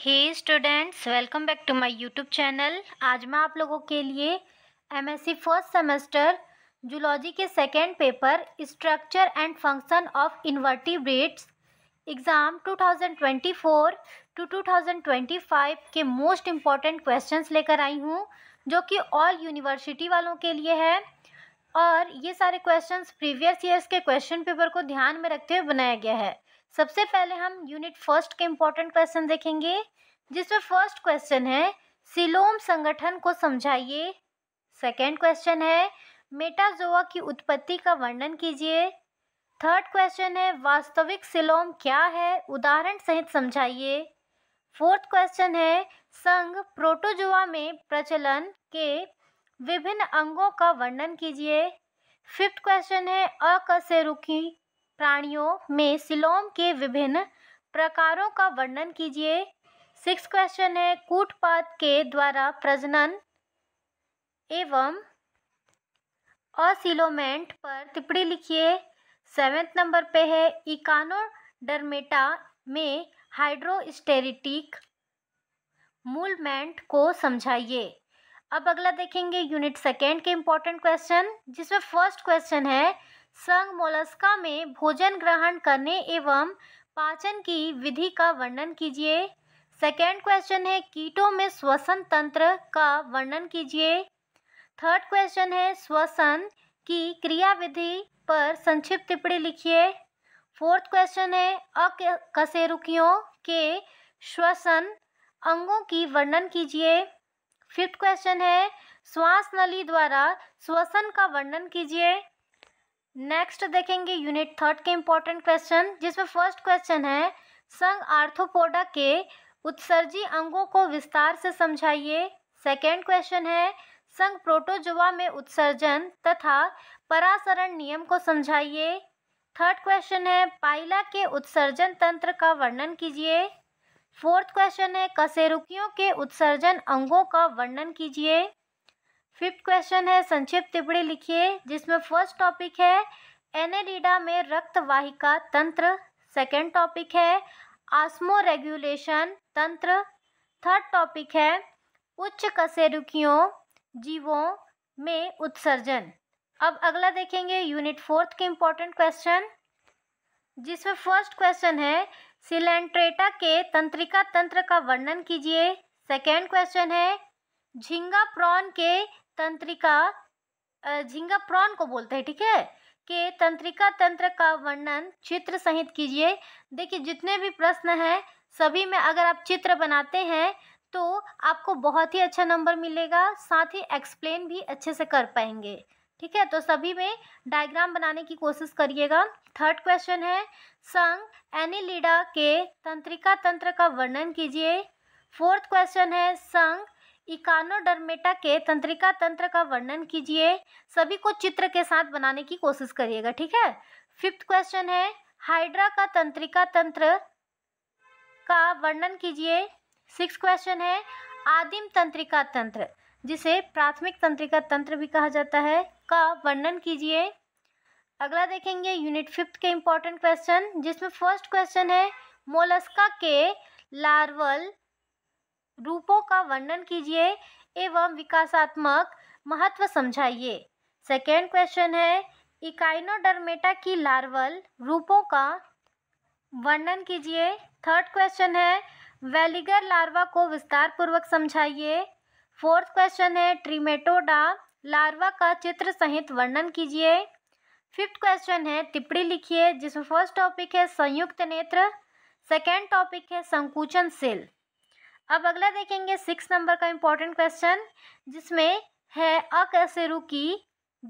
hey students welcome back to my YouTube channel आज मैं आप लोगों के लिए एमएससी फर्स्ट सेमेस्टर जूलॉजी के second paper structure and function of invertebrates exam 2024 to 2025 के मोस्ट इम्पॉर्टेंट क्वेश्चंस लेकर आई हूँ जो कि ऑल यूनिवर्सिटी वालों के लिए है और ये सारे क्वेश्चन प्रीवियस ईयर्स के क्वेश्चन पेपर को ध्यान में रखते हुए बनाया गया है सबसे पहले हम यूनिट फर्स्ट के इम्पोर्टेंट क्वेश्चन देखेंगे जिसमें फर्स्ट क्वेश्चन है सिलोम संगठन को समझाइए सेकेंड क्वेश्चन है मेटाजोआ की उत्पत्ति का वर्णन कीजिए थर्ड क्वेश्चन है वास्तविक सिलोम क्या है उदाहरण सहित समझाइए फोर्थ क्वेश्चन है संघ प्रोटोजोआ में प्रचलन के विभिन्न अंगों का वर्णन कीजिए फिफ्थ क्वेश्चन है अकशेरुकी प्राणियों में सिलोम के विभिन्न प्रकारों का वर्णन कीजिए सिक्स क्वेश्चन है कूटपात के द्वारा प्रजनन एवं असिलोमेंट पर टिप्पणी लिखिए सेवेंथ नंबर पे है इकानोडर्मेटा में हाइड्रोस्टेरिटिक मूलमेंट को समझाइए अब अगला देखेंगे यूनिट सेकेंड के इंपॉर्टेंट क्वेश्चन जिसमें फर्स्ट क्वेश्चन है संग मोलस्का में भोजन ग्रहण करने एवं पाचन की विधि का वर्णन कीजिए सेकेंड क्वेश्चन है कीटों में श्वसन तंत्र का वर्णन कीजिए थर्ड क्वेश्चन है श्वसन की क्रिया विधि पर संक्षिप्त टिप्पणी लिखिए फोर्थ क्वेश्चन है अकशेरुकियों के श्वसन अंगों की वर्णन कीजिए फिफ्थ क्वेश्चन है श्वास नली द्वारा श्वसन का वर्णन कीजिए नेक्स्ट देखेंगे यूनिट थर्ड के इम्पोर्टेंट क्वेश्चन जिसमें फर्स्ट क्वेश्चन है संघ आर्थोपोडा के उत्सर्जी अंगों को विस्तार से समझाइए सेकेंड क्वेश्चन है संघ प्रोटोजोआ में उत्सर्जन तथा परासरण नियम को समझाइए थर्ड क्वेश्चन है पाइला के उत्सर्जन तंत्र का वर्णन कीजिए फोर्थ क्वेश्चन है कसेरुकियों के उत्सर्जन अंगों का वर्णन कीजिए फिफ्थ क्वेश्चन है संक्षिप्त टिप्पणी लिखिए जिसमें फर्स्ट टॉपिक है एनेडिडा में रक्त वाहिका तंत्र सेकेंड टॉपिक है आसमो रेगुलेशन तंत्र थर्ड टॉपिक है उच्च कसेरुकियों जीवों में उत्सर्जन अब अगला देखेंगे यूनिट फोर्थ के इम्पोर्टेंट क्वेश्चन जिसमें फर्स्ट क्वेश्चन है सिलेंट्रेटा के तंत्रिका तंत्र का वर्णन कीजिए सेकेंड क्वेश्चन है झिंगा प्रॉन के तंत्रिका झिंगा प्रॉन को बोलते हैं ठीक है कि तंत्रिका तंत्र का वर्णन चित्र सहित कीजिए देखिए जितने भी प्रश्न हैं सभी में अगर आप चित्र बनाते हैं तो आपको बहुत ही अच्छा नंबर मिलेगा साथ ही एक्सप्लेन भी अच्छे से कर पाएंगे ठीक है तो सभी में डायग्राम बनाने की कोशिश करिएगा थर्ड क्वेश्चन है संग एनिलीडा के तंत्रिका तंत्र का वर्णन कीजिए फोर्थ क्वेश्चन है संग इकानोडर्मेटा के तंत्रिका तंत्र का वर्णन कीजिए सभी को चित्र के साथ बनाने की कोशिश करिएगा ठीक है फिफ्थ क्वेश्चन है हाइड्रा का तंत्रिका तंत्र का वर्णन कीजिए सिक्स क्वेश्चन है आदिम तंत्रिका तंत्र जिसे प्राथमिक तंत्रिका तंत्र भी कहा जाता है का वर्णन कीजिए अगला देखेंगे यूनिट फिफ्थ के इंपॉर्टेंट क्वेश्चन जिसमें फर्स्ट क्वेश्चन है मोलस्का के लार्वल रूपों का वर्णन कीजिए एवं विकासात्मक महत्व समझाइए सेकेंड क्वेश्चन है इकाइनोडर्मेटा की लार्वल रूपों का वर्णन कीजिए थर्ड क्वेश्चन है वेलिगर लार्वा को विस्तार पूर्वक समझाइए फोर्थ क्वेश्चन है ट्रीमेटोडा लार्वा का चित्र सहित वर्णन कीजिए फिफ्थ क्वेश्चन है टिप्पणी लिखिए जिसमें फर्स्ट टॉपिक है संयुक्त नेत्र सेकेंड टॉपिक है संकुचन सेल अब अगला देखेंगे सिक्स नंबर का इम्पोर्टेंट क्वेश्चन जिसमें है अकशेरु की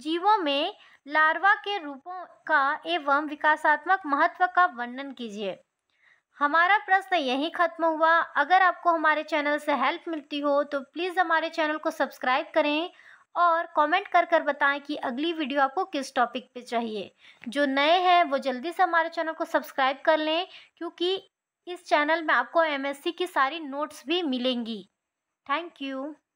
जीवों में लार्वा के रूपों का एवं विकासात्मक महत्व का वर्णन कीजिए हमारा प्रश्न यहीं ख़त्म हुआ अगर आपको हमारे चैनल से हेल्प मिलती हो तो प्लीज़ हमारे चैनल को सब्सक्राइब करें और कमेंट कर कर बताएं कि अगली वीडियो आपको किस टॉपिक पे चाहिए जो नए हैं वो जल्दी से हमारे चैनल को सब्सक्राइब कर लें क्योंकि इस चैनल में आपको एमएससी की सारी नोट्स भी मिलेंगी थैंक यू